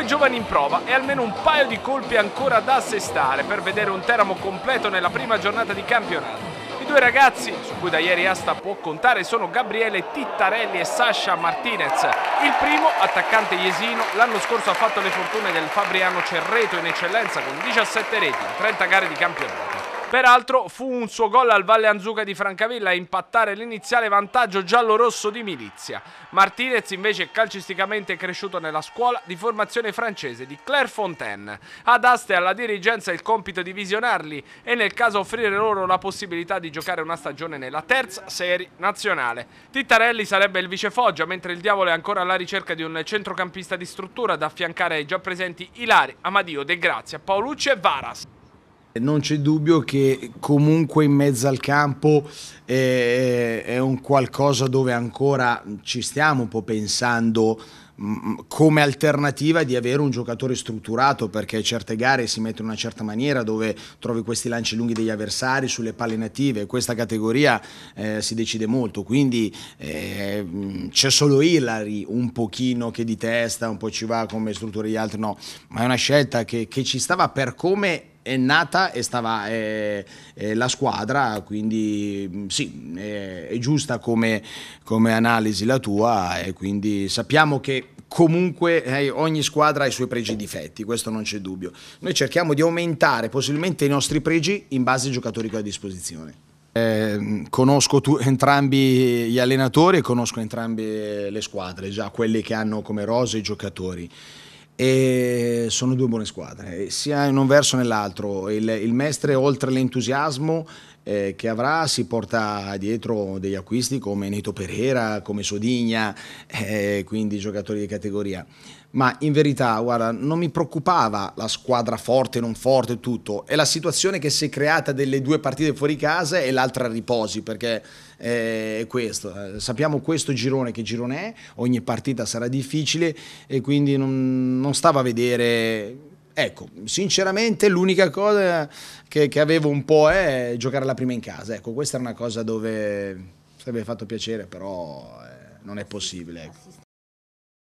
due giovani in prova e almeno un paio di colpi ancora da assestare per vedere un Teramo completo nella prima giornata di campionato. I due ragazzi, su cui da ieri Asta può contare, sono Gabriele Tittarelli e Sasha Martinez. Il primo, attaccante Iesino, l'anno scorso ha fatto le fortune del Fabriano Cerreto in eccellenza con 17 reti in 30 gare di campionato. Peraltro fu un suo gol al Valle Anzuca di Francavilla a impattare l'iniziale vantaggio giallo-rosso di Milizia. Martinez invece è calcisticamente cresciuto nella scuola di formazione francese di Clairefontaine. Ad Aste alla dirigenza il compito di visionarli e nel caso offrire loro la possibilità di giocare una stagione nella terza serie nazionale. Tittarelli sarebbe il vice Foggia, mentre il Diavolo è ancora alla ricerca di un centrocampista di struttura da affiancare ai già presenti Ilari, Amadio, De Grazia, Paolucci e Varas. Non c'è dubbio che comunque in mezzo al campo eh, è un qualcosa dove ancora ci stiamo un po' pensando mm, mm, come alternativa di avere un giocatore strutturato perché certe gare si mettono in una certa maniera dove trovi questi lanci lunghi degli avversari sulle palle native questa categoria eh, si decide molto quindi eh, mm, c'è solo Hillary un pochino che di testa un po' ci va come struttura gli altri no ma è una scelta che, che ci stava per come è nata e stava eh, eh, la squadra, quindi mm, sì, eh, è giusta come, come, analisi la tua e quindi sappiamo che comunque eh, ogni squadra ha i suoi pregi e difetti, questo non c'è dubbio. Noi cerchiamo di aumentare possibilmente i nostri pregi in base ai giocatori che ho a disposizione. Eh, conosco tu, entrambi gli allenatori e conosco entrambe le squadre, già quelle che hanno come rose i giocatori e sono due buone squadre, sia in un verso che nell'altro. Il, il, Mestre, oltre all'entusiasmo, eh, che avrà si porta dietro degli acquisti come Neto Pereira, come Sodigna, eh, quindi giocatori di categoria. Ma in verità, guarda, non mi preoccupava la squadra forte, non forte, tutto. È la situazione che si è creata delle due partite fuori casa e l'altra a riposi, perché eh, è questo. Sappiamo questo girone che girone è, ogni partita sarà difficile e quindi non, non stava a vedere Ecco, sinceramente l'unica cosa che, che, avevo un po' è giocare la prima in casa. Ecco, questa è una cosa dove sarebbe fatto piacere, però eh, non è possibile. Ecco.